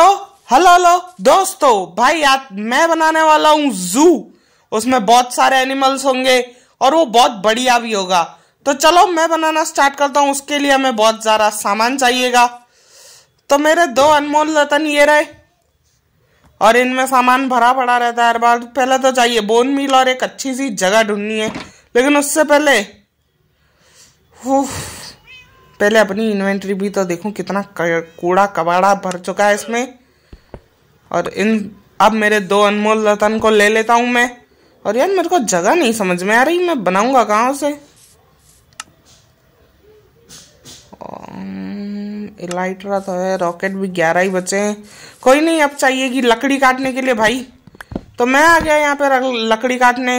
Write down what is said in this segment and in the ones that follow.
तो hello hello दोस्तों भाई आज मैं बनाने वाला हूँ जू उसमें बहुत सारे एनिमल्स होंगे और वो बहुत बढ़िया भी होगा तो चलो मैं बनाना स्टार्ट करता हूँ उसके लिए हमें बहुत ज़्यादा सामान चाहिएगा तो मेरे दो अनमोल रतन ये रहे और इनमें सामान भरा पड़ा रहता है हर बार पहले तो चाहिए बोन मिल और एक अच्छी सी जगह ढूंढनी है लेकिन उससे पहले पहले अपनी इन्वेंट्री भी तो देखूं कितना कूड़ा कबाड़ा भर चुका है इसमें और इन अब मेरे दो अनमोल रतन को ले लेता हूं मैं और यार मेरे को जगह नहीं समझ में आ रही मैं बनाऊंगा कहाँ से इलाइटरा तो है रॉकेट भी ग्यारह ही बचे हैं कोई नहीं अब चाहिए कि लकड़ी काटने के लिए भाई तो मैं आ गया यहाँ पे लकड़ी काटने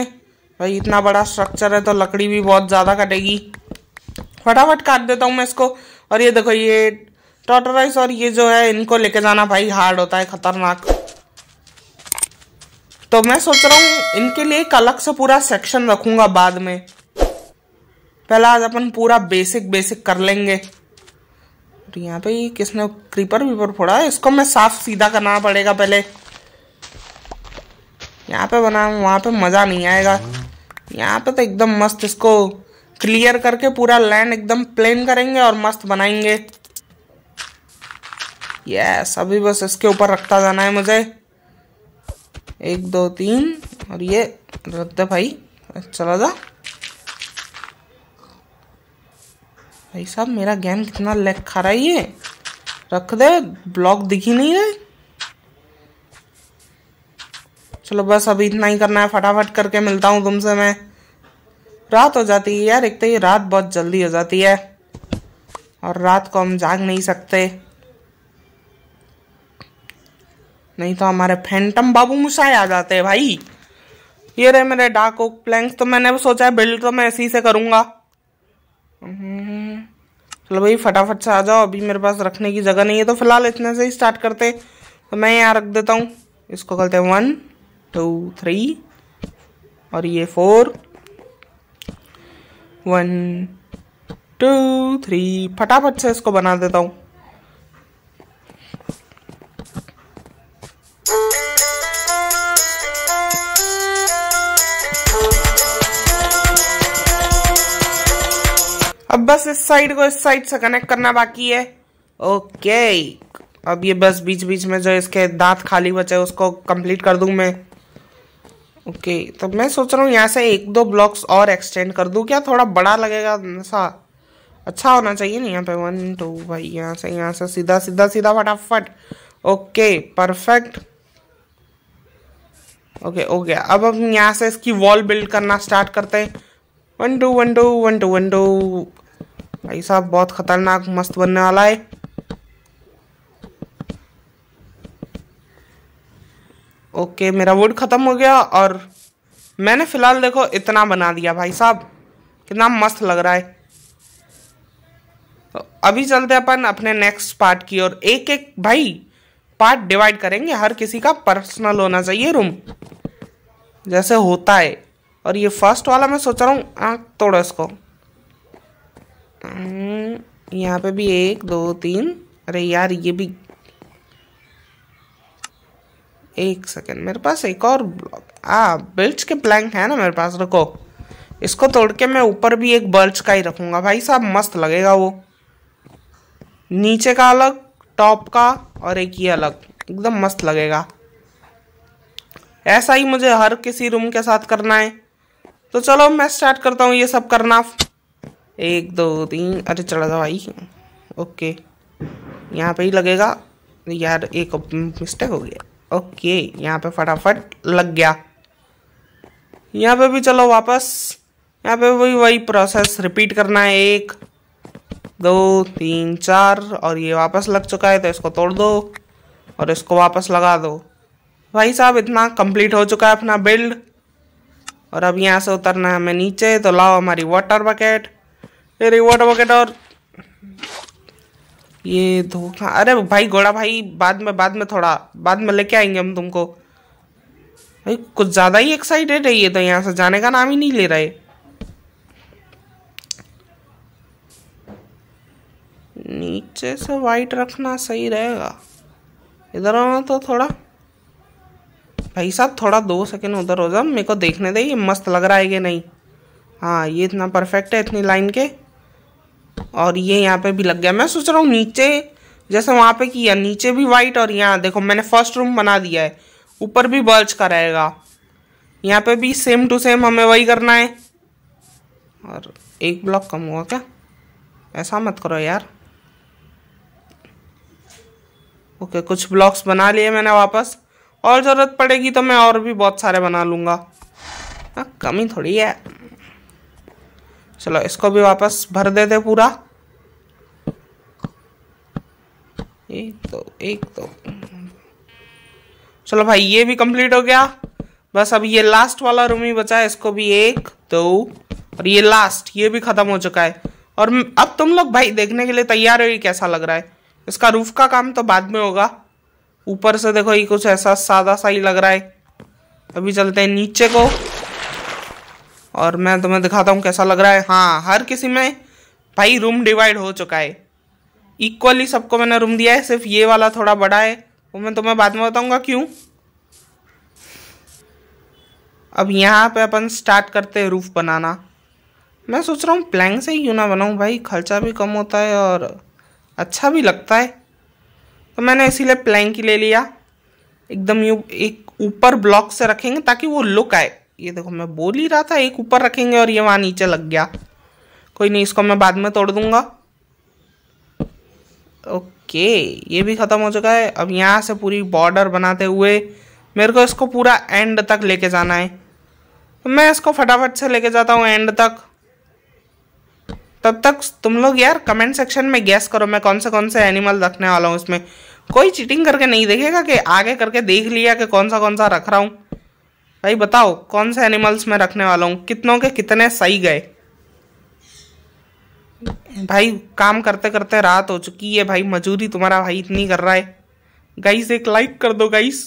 भाई इतना बड़ा स्ट्रक्चर है तो लकड़ी भी बहुत ज़्यादा कटेगी फटाफट काट देता हूँ मैं इसको और ये देखो ये टॉटर राइस और ये जो है इनको लेके जाना भाई हार्ड होता है खतरनाक तो मैं सोच रहा हूँ इनके लिए एक अलग से पूरा सेक्शन रखूंगा बाद में पहला आज अपन पूरा बेसिक बेसिक कर लेंगे तो यहाँ पे किसने क्रीपर वीपर फोड़ा है इसको मैं साफ सीधा करना पड़ेगा पहले यहाँ पे बना वहां पे मज़ा नहीं आएगा यहाँ पे तो एकदम मस्त इसको क्लियर करके पूरा लैंड एकदम प्लेन करेंगे और मस्त बनाएंगे यस अभी बस इसके ऊपर रखता जाना है मुझे एक दो तीन और ये रद्द भाई चला जा भाई साहब मेरा गेम कितना लेग खा रहा है ये रख दे ब्लॉक दिख ही नहीं रहे चलो बस अभी इतना ही करना है फटाफट करके मिलता हूँ तुमसे मैं रात हो जाती है यार एक तो ये रात बहुत जल्दी हो जाती है और रात को हम जाग नहीं सकते नहीं तो हमारे फैंटम बाबू मुसाए आ जाते हैं भाई ये रहे मेरे डार्क ओक प्लैंक्स तो मैंने सोचा है बिल्ड तो मैं ऐसे ही से करूँगा चलो भाई फटाफट से आ जाओ अभी मेरे पास रखने की जगह नहीं है तो फिलहाल इतने से ही स्टार्ट करते तो मैं यहाँ रख देता हूँ इसको कहते हैं वन टू थ्री और ये फोर वन टू थ्री फटाफट से इसको बना देता हूँ अब बस इस साइड को इस साइड से कनेक्ट करना बाकी है ओके अब ये बस बीच बीच में जो इसके दांत खाली बचे उसको कंप्लीट कर दूं मैं ओके तो मैं सोच रहा हूँ यहाँ से एक दो ब्लॉक्स और एक्सटेंड कर दूँ क्या थोड़ा बड़ा लगेगा सा अच्छा होना चाहिए ना यहाँ पे वन टू भाई यहाँ से यहाँ से सीधा सीधा सीधा फटाफट ओके परफेक्ट ओके हो गया अब हम यहाँ से इसकी वॉल बिल्ड करना स्टार्ट करते हैं one two one two one two one two भाई साहब बहुत खतरनाक मस्त बनने वाला है ओके मेरा वुड ख़त्म हो गया और मैंने फ़िलहाल देखो इतना बना दिया भाई साहब कितना मस्त लग रहा है तो अभी चलते अपन अपने नेक्स्ट पार्ट की और एक एक भाई पार्ट डिवाइड करेंगे हर किसी का पर्सनल होना चाहिए रूम जैसे होता है और ये फर्स्ट वाला मैं सोच रहा हूँ आँख हाँ, तोड़ो इसको हम्म, यहाँ पे भी एक दो तीन अरे यार ये भी एक सेकेंड मेरे पास एक और ब्लॉक हाँ बिल्च के ब्लैंक है ना मेरे पास रखो इसको तोड़ के मैं ऊपर भी एक बर्च का ही रखूँगा भाई साहब मस्त लगेगा वो नीचे का अलग टॉप का और एक ही अलग एकदम मस्त लगेगा ऐसा ही मुझे हर किसी रूम के साथ करना है तो चलो मैं स्टार्ट करता हूँ ये सब करना एक दो तीन अरे चढ़ा जाओ भाई ओके यहाँ पे ही लगेगा यार एक मिस्टेक हो गया ओके यहाँ पे फटाफट लग गया यहाँ पे भी चलो वापस यहाँ पे वही वही प्रोसेस रिपीट करना है एक दो तीन चार और ये वापस लग चुका है तो इसको तोड़ दो और इसको वापस लगा दो भाई साहब इतना कंप्लीट हो चुका है अपना बिल्ड और अब यहाँ से उतरना है हमें नीचे तो लाओ हमारी वाटर बकेट मेरी वाटर बकेट और ये धोखा तो अरे भाई घोड़ा भाई बाद में बाद में थोड़ा बाद में लेके आएंगे हम तुमको भाई कुछ ज़्यादा ही एक्साइटेड है ये तो यहाँ से जाने का नाम ही नहीं ले रहे नीचे से वाइट रखना सही रहेगा इधर आना तो थोड़ा भाई साहब थोड़ा दो सेकंड उधर हो जाओ मेरे को देखने दे ये मस्त लग रहा है कि नहीं हाँ ये इतना परफेक्ट है इतनी लाइन के और ये यहाँ पे भी लग गया मैं सोच रहा हूँ नीचे जैसे वहाँ पे किया नीचे भी वाइट और यहाँ देखो मैंने फर्स्ट रूम बना दिया है ऊपर भी बर्च का रहेगा यहाँ पे भी सेम टू सेम हमें वही करना है और एक ब्लॉक कम हुआ क्या ऐसा मत करो यार ओके कुछ ब्लॉक्स बना लिए मैंने वापस और ज़रूरत पड़ेगी तो मैं और भी बहुत सारे बना लूँगा हाँ, कमी थोड़ी है चलो इसको भी वापस भर देते पूरा एक तो एक तो चलो भाई ये भी कंप्लीट हो गया बस अब ये लास्ट वाला रूम ही बचा है इसको भी एक दो और ये लास्ट ये भी खत्म हो चुका है और अब तुम लोग भाई देखने के लिए तैयार हो ये कैसा लग रहा है इसका रूफ का काम तो बाद में होगा ऊपर से देखो ये कुछ ऐसा सादा सा ही लग रहा है अभी चलते हैं नीचे को और मैं तुम्हें दिखाता हूँ कैसा लग रहा है हाँ हर किसी में भाई रूम डिवाइड हो चुका है इक्वली सबको मैंने रूम दिया है सिर्फ ये वाला थोड़ा बड़ा है वो मैं तुम्हें बाद में बताऊँगा क्यों अब यहाँ पे अपन स्टार्ट करते हैं रूफ़ बनाना मैं सोच रहा हूँ प्लैंग से ही क्यों ना बनाऊँ भाई खर्चा भी कम होता है और अच्छा भी लगता है तो मैंने इसीलिए प्लैंग ही ले लिया एकदम यू एक ऊपर ब्लॉक से रखेंगे ताकि वो लुक आए ये देखो मैं बोल ही रहा था एक ऊपर रखेंगे और ये वहाँ नीचे लग गया कोई नहीं इसको मैं बाद में तोड़ दूंगा ओके ये भी ख़त्म हो चुका है अब यहाँ से पूरी बॉर्डर बनाते हुए मेरे को इसको पूरा एंड तक लेके जाना है तो मैं इसको फटाफट से लेके जाता हूँ एंड तक तब तक तुम लोग यार कमेंट सेक्शन में गैस करो मैं कौन से कौन से एनिमल रखने वाला हूँ इसमें कोई चीटिंग करके नहीं देखेगा कि आगे करके देख लिया कि कौन सा कौन सा रख रहा हूँ भाई बताओ कौन से एनिमल्स मैं रखने वाला हूँ कितनों के कितने सही गए भाई काम करते करते रात हो चुकी है भाई मजूरी तुम्हारा भाई इतनी कर रहा है गाइस एक लाइक कर दो गाइस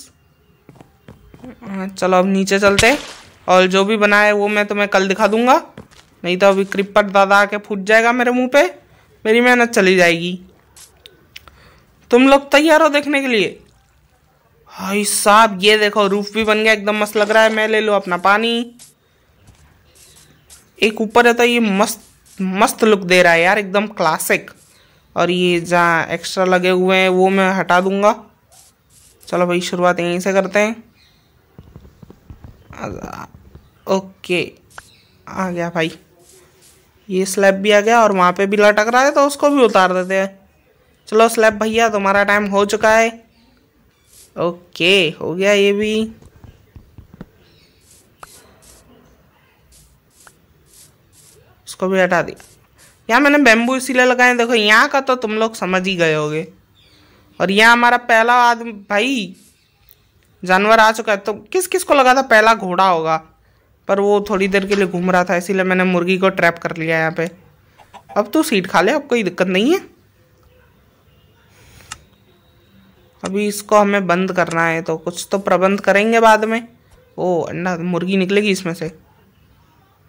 हाँ, चलो अब नीचे चलते और जो भी बना है वो मैं तुम्हें कल दिखा दूंगा नहीं तो अभी क्रिपर दादा आके फूट जाएगा मेरे मुंह पे मेरी मेहनत चली जाएगी तुम लोग तैयार हो देखने के लिए भाई साहब ये देखो रूफ भी बन गया एकदम मस्त लग रहा है मैं ले लो अपना पानी एक ऊपर है तो ये मस्त मस्त लुक दे रहा है यार एकदम क्लासिक और ये जहाँ एक्स्ट्रा लगे हुए हैं वो मैं हटा दूंगा चलो भाई शुरुआत यहीं से करते हैं ओके आ गया भाई ये स्लैब भी आ गया और वहाँ पे भी लटक रहा है तो उसको भी उतार देते हैं चलो स्लैब भैया तुम्हारा टाइम हो चुका है ओके हो गया ये भी उसको भी हटा दिया यहाँ मैंने बेम्बू इसीलिए लगाए देखो यहाँ का तो तुम लोग समझ ही गए होगे और यहाँ हमारा पहला आदमी भाई जानवर आ चुका है तो किस किस को लगा था पहला घोड़ा होगा पर वो थोड़ी देर के लिए घूम रहा था इसीलिए मैंने मुर्गी को ट्रैप कर लिया यहाँ पे अब तू सीट खा ले अब कोई दिक्कत नहीं है अभी इसको हमें बंद करना है तो कुछ तो प्रबंध करेंगे बाद में ओ अंडा मुर्गी निकलेगी इसमें से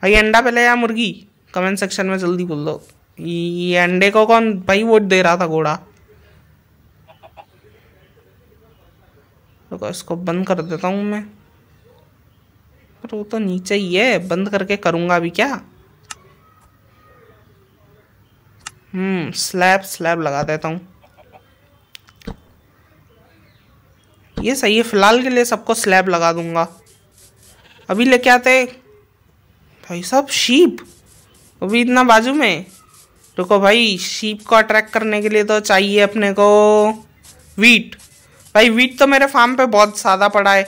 भाई अंडा पहले या मुर्गी कमेंट सेक्शन में जल्दी बोल दो ये अंडे को कौन भाई वोट दे रहा था घोड़ा तो इसको बंद कर देता हूँ मैं पर वो तो नीचे ही है बंद करके करूँगा अभी क्या हम्म स्लैब स्लैब लगा देता हूँ ये सही है फ़िलहाल के लिए सबको स्लैब लगा दूंगा अभी लेके आते भाई साहब शीप अभी इतना बाजू में रुको भाई शीप को अट्रैक्ट करने के लिए तो चाहिए अपने को वीट भाई वीट तो मेरे फार्म पे बहुत सादा पड़ा है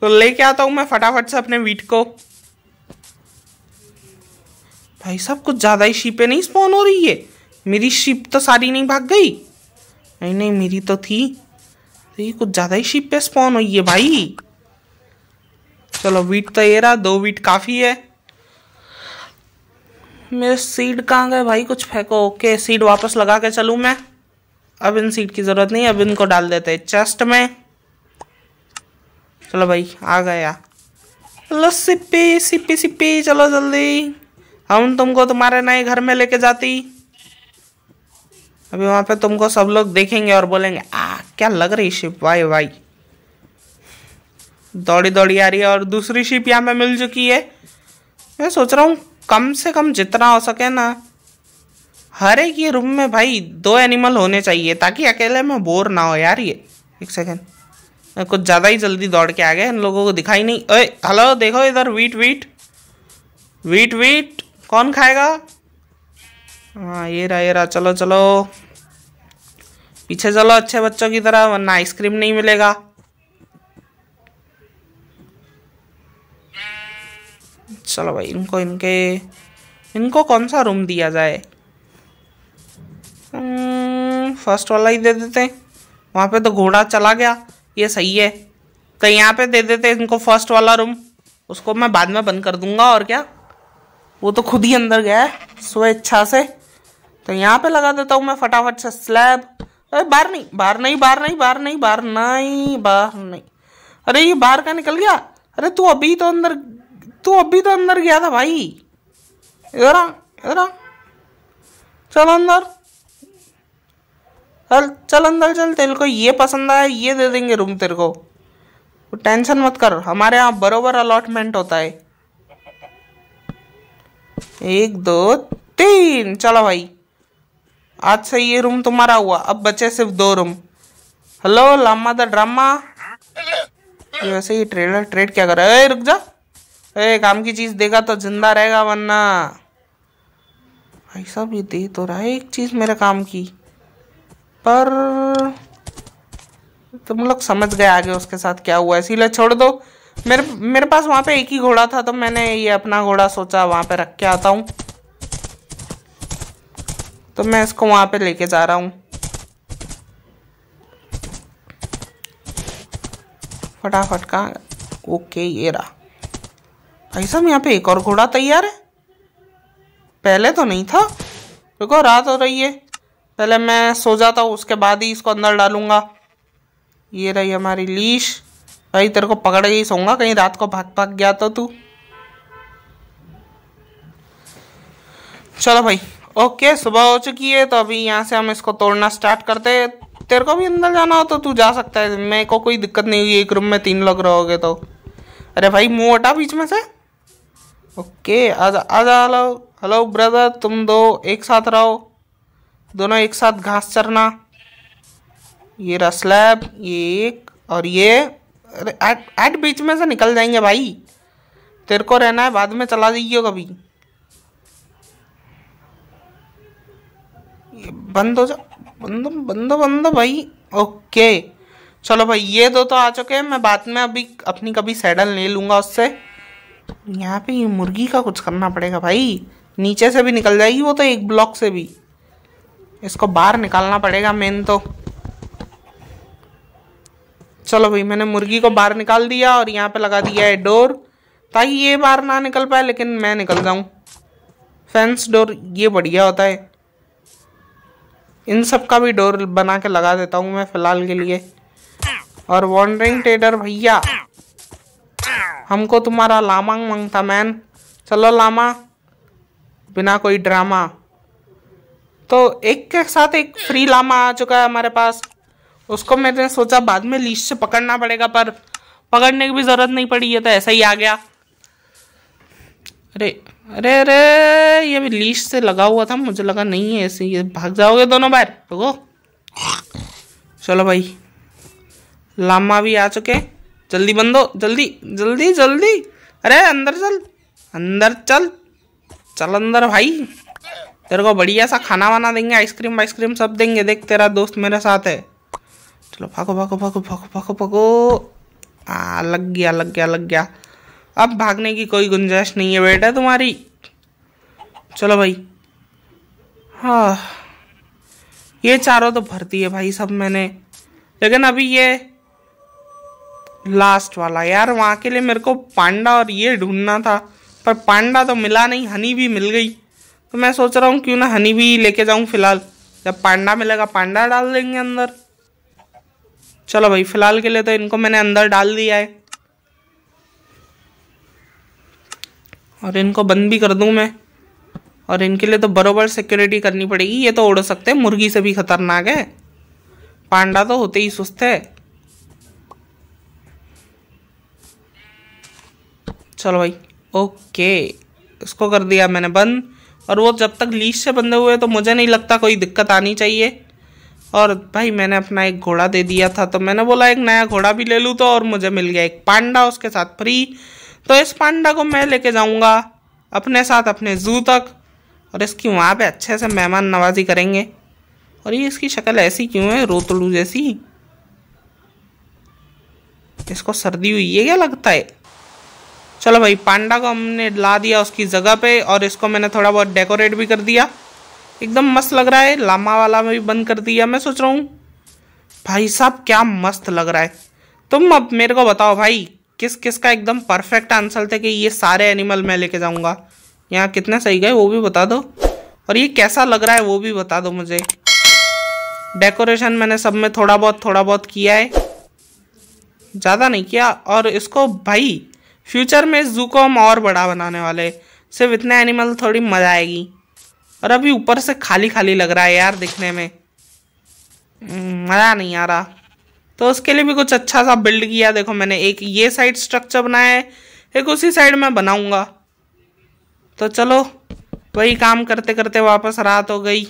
तो लेके आता हूँ मैं फटाफट से अपने वीट को भाई साहब कुछ ज़्यादा ही शीपें नहीं स्पॉन हो रही है मेरी शीप तो सारी नहीं भाग गई नहीं नहीं मेरी तो थी ये कुछ ज़्यादा ही शिप पे स्पॉन हुई है भाई चलो वीट तो ये रहा दो वीट काफ़ी है मेरे सीड कहाँ गए भाई कुछ फेंको ओके सीड वापस लगा के चलू मैं अब इन सीड की ज़रूरत नहीं अब इनको डाल देते हैं चेस्ट में चलो भाई आ गया चलो सिप्पी सिप्पी सिप्पी चलो जल्दी हम तुमको तुम्हारे नए घर में लेके जाती अभी वहां पे तुमको सब लोग देखेंगे और बोलेंगे आ क्या लग रही शिप वाई वाई दौड़ी दौड़ी आ रही है और दूसरी शिप यहाँ पे मिल चुकी है मैं सोच रहा हूँ कम से कम जितना हो सके ना हर एक ये रूम में भाई दो एनिमल होने चाहिए ताकि अकेले में बोर ना हो यार ये एक सेकेंड मैं कुछ ज़्यादा ही जल्दी दौड़ के आ गए इन लोगों को दिखाई नहीं अरे हेलो देखो इधर वीट वीट वीट वीट कौन खाएगा हाँ ये रहा ये रहा चलो चलो पीछे चलो अच्छे बच्चों की तरह वरना आइसक्रीम नहीं मिलेगा चलो भाई इनको इनके इनको कौन सा रूम दिया जाए फर्स्ट हम्म, वाला ही दे देते हैं वहाँ पे तो घोड़ा चला गया ये सही है तो यहाँ पे दे देते इनको फर्स्ट वाला रूम उसको मैं बाद में बंद कर दूंगा और क्या वो तो खुद ही अंदर गया है स्वेच्छा से तो यहाँ पे लगा देता हूँ मैं फटाफट से स्लैब अरे बाहर नहीं बाहर नहीं बाहर नहीं बाहर नहीं बाहर नहीं बाहर नहीं अरे ये बाहर का निकल गया अरे तू अभी तो अंदर तू अभी तो अंदर गया था भाई इधर इधर चल अंदर चल चल अंदर चल तेरे को ये पसंद आया ये दे देंगे रूम तेरे को टेंशन मत कर हमारे यहाँ बराबर अलॉटमेंट होता है एक दो तीन चलो भाई आज से ये रूम तुम्हारा हुआ अब बचे सिर्फ दो room hello llama the drama ये वैसे ये ट्रेलर ट्रेड क्या कर रहा है रुक जा ए काम की चीज़ देगा तो जिंदा रहेगा वरना भाई साहब ये दे तो रहा है एक चीज़ मेरे काम की पर तुम लोग समझ गए आगे उसके साथ क्या हुआ इसीलिए छोड़ दो मेरे मेरे पास वहाँ पे एक ही घोड़ा था तो मैंने ये अपना घोड़ा सोचा वहाँ पे रख के आता हूँ तो मैं इसको वहाँ पे लेके जा रहा हूँ फटाफट का ओके ये रहा भाई साहब यहाँ पे एक और घोड़ा तैयार है पहले तो नहीं था देखो रात हो रही है पहले मैं सो जाता हूँ उसके बाद ही इसको अंदर डालूंगा ये रही हमारी लीश भाई तेरे को पकड़ गई ही सोऊंगा कहीं रात को भाग भाग गया तो तू चलो भाई ओके सुबह हो चुकी है तो अभी यहाँ से हम इसको तोड़ना स्टार्ट करते हैं तेरे को भी अंदर जाना हो तो तू जा सकता है मेरे को कोई दिक्कत नहीं हुई एक रूम में तीन लोग रहोगे तो अरे भाई मुँह हटा बीच में से ओके आजा आजा हेलो हेलो ब्रदर तुम दो एक साथ रहो दोनों एक साथ घास चरना ये रसलैब ये एक और ये अरे एट बीच में से निकल जाएंगे भाई तेरे को रहना है बाद में चला जाइए कभी बंद हो जा बंद बंद बंद भाई ओके चलो भाई ये दो तो आ चुके हैं मैं बाद में अभी अपनी कभी सैडल ले लूँगा उससे यहाँ पे मुर्गी का कुछ करना पड़ेगा भाई नीचे से भी निकल जाएगी वो तो एक ब्लॉक से भी इसको बाहर निकालना पड़ेगा मेन तो चलो भाई मैंने मुर्गी को बाहर निकाल दिया और यहाँ पे लगा दिया है डोर ताकि ये बाहर ना निकल पाए लेकिन मैं निकल जाऊँ फेंस डोर ये बढ़िया होता है इन सब का भी डोर बना के लगा देता हूँ मैं फिलहाल के लिए और वॉन्डरिंग ट्रेडर भैया हमको तुम्हारा लामांग मांगता मैन चलो लामा बिना कोई ड्रामा तो एक के साथ एक फ्री लामा आ चुका है हमारे पास उसको मैंने सोचा बाद में लीच से पकड़ना पड़ेगा पर पकड़ने की भी ज़रूरत नहीं पड़ी है तो ऐसा ही आ गया अरे अरे अरे ये भी लीच से लगा हुआ था मुझे लगा नहीं है ऐसे ये भाग जाओगे दोनों बार रुको चलो भाई लामा भी आ चुके जल्दी बंदो जल्दी जल्दी जल्दी अरे अंदर चल अंदर चल चल अंदर भाई तेरे को बढ़िया सा खाना वाना देंगे आइसक्रीम वाइसक्रीम सब देंगे देख तेरा दोस्त मेरे साथ है चलो भागो भागो भागो भागो भागो भागो आ लग गया लग गया लग गया अब भागने की कोई गुंजाइश नहीं है बेटा तुम्हारी चलो भाई हाँ ये चारों तो भरती है भाई सब मैंने लेकिन अभी ये लास्ट वाला यार वहाँ के लिए मेरे को पांडा और ये ढूंढना था पर पांडा तो मिला नहीं हनी भी मिल गई तो मैं सोच रहा हूँ क्यों ना हनी भी लेके जाऊँ फिलहाल जब पांडा मिलेगा पांडा डाल देंगे अंदर चलो भाई फिलहाल के लिए तो इनको मैंने अंदर डाल दिया है और इनको बंद भी कर दूँ मैं और इनके लिए तो बराबर सिक्योरिटी करनी पड़ेगी ये तो उड़ सकते हैं मुर्गी से भी खतरनाक है पांडा तो होते ही सुस्त है चलो भाई ओके उसको कर दिया मैंने बंद और वो जब तक लीच से बंधे हुए तो मुझे नहीं लगता कोई दिक्कत आनी चाहिए और भाई मैंने अपना एक घोड़ा दे दिया था तो मैंने बोला एक नया घोड़ा भी ले लूँ तो और मुझे मिल गया एक पांडा उसके साथ फ्री तो इस पांडा को मैं लेके जाऊंगा अपने साथ अपने जू तक और इसकी वहाँ पे अच्छे से मेहमान नवाजी करेंगे और ये इसकी शक्ल ऐसी क्यों है रोतड़ू जैसी इसको सर्दी हुई है क्या लगता है चलो भाई पांडा को हमने ला दिया उसकी जगह पे और इसको मैंने थोड़ा बहुत डेकोरेट भी कर दिया एकदम मस्त लग रहा है लामा वाला में भी बंद कर दिया मैं सोच रहा हूँ भाई साहब क्या मस्त लग रहा है तुम अब मेरे को बताओ भाई किस किस का एकदम परफेक्ट आंसर था कि ये सारे एनिमल मैं लेके जाऊंगा यहाँ कितने सही गए वो भी बता दो और ये कैसा लग रहा है वो भी बता दो मुझे डेकोरेशन मैंने सब में थोड़ा बहुत थोड़ा बहुत किया है ज़्यादा नहीं किया और इसको भाई फ्यूचर में इस जू को हम और बड़ा बनाने वाले सिर्फ इतने एनिमल थोड़ी मज़ा आएगी और अभी ऊपर से खाली खाली लग रहा है यार दिखने में हम्म, मज़ा नहीं आ रहा तो उसके लिए भी कुछ अच्छा सा बिल्ड किया देखो मैंने एक ये साइड स्ट्रक्चर बनाया है एक उसी साइड में बनाऊंगा तो चलो वही काम करते करते वापस रात हो गई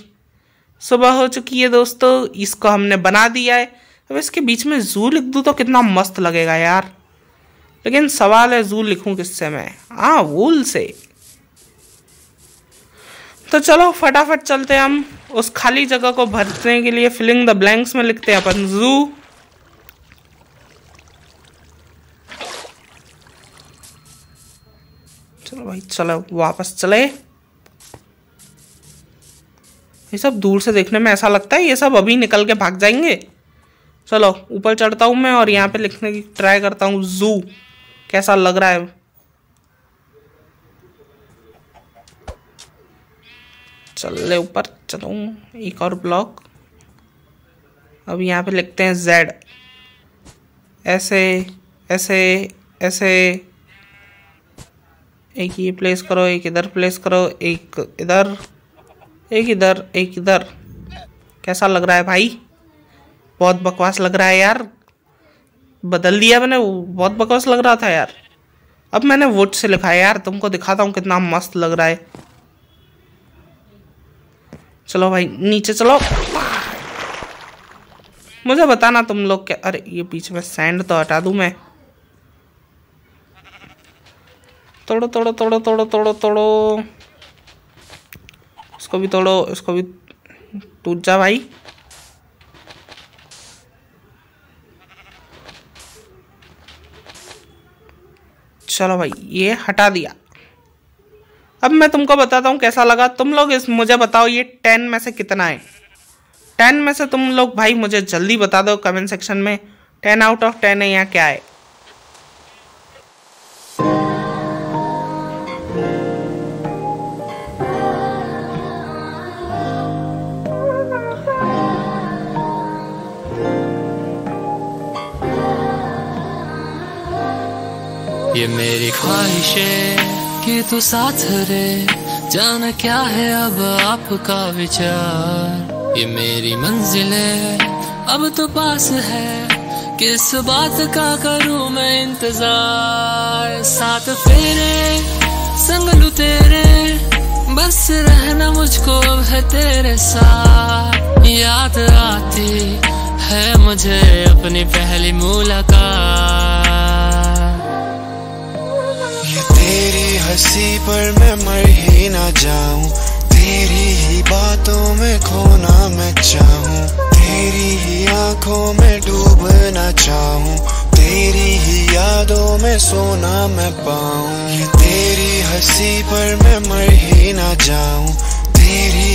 सुबह हो चुकी है दोस्तों इसको हमने बना दिया है अब इसके बीच में जू लिख दूँ तो कितना मस्त लगेगा यार लेकिन सवाल है जू लिखूँ किससे मैं हाँ वूल से तो चलो फटाफट चलते हम उस खाली जगह को भरने के लिए फिलिंग द ब्लैंक्स में लिखते हैं अपन जू चलो भाई चलो वापस चले ये सब दूर से देखने में ऐसा लगता है ये सब अभी निकल के भाग जाएंगे चलो ऊपर चढ़ता हूँ मैं और यहाँ पे लिखने की ट्राई करता हूँ जू कैसा लग रहा है चल ऊपर चलो एक और ब्लॉक अब यहाँ पे लिखते हैं जेड ऐसे ऐसे ऐसे एक ये प्लेस करो एक इधर प्लेस करो एक इधर एक इधर एक इधर कैसा लग रहा है भाई बहुत बकवास लग रहा है यार बदल दिया मैंने बहुत बकवास लग रहा था यार अब मैंने वुड से लिखा है यार तुमको दिखाता हूँ कितना मस्त लग रहा है चलो भाई नीचे चलो मुझे बताना तुम लोग क्या अरे ये पीछे में सैंड तो हटा दूँ मैं तोड़ो तोड़ो तोड़ो तोड़ो तोड़ो तोड़ो इसको भी तोड़ो इसको भी टूट जा भाई चलो भाई ये हटा दिया अब मैं तुमको बताता हूँ कैसा लगा तुम लोग इस मुझे बताओ ये टेन में से कितना है टेन में से तुम लोग भाई मुझे जल्दी बता दो कमेंट सेक्शन में टेन आउट ऑफ टेन है या क्या है ये मेरी ख्वाहिश है कि तू साथ रे जान क्या है अब आपका विचार ये मेरी मंजिल है अब तो पास है किस बात का करूं मैं इंतजार साथ फेरे संग लू तेरे बस रहना मुझको अब है तेरे साथ याद आती है मुझे अपनी पहली मुलाकात तेरी हंसी पर मैं मर ही ना जाऊं तेरी ही बातों में खोना मैं चाहूं तेरी ही आंखों में डूबना चाहूं तेरी ही यादों में सोना मैं पाऊं ये तेरी हंसी पर मैं मर ही ना जाऊं तेरी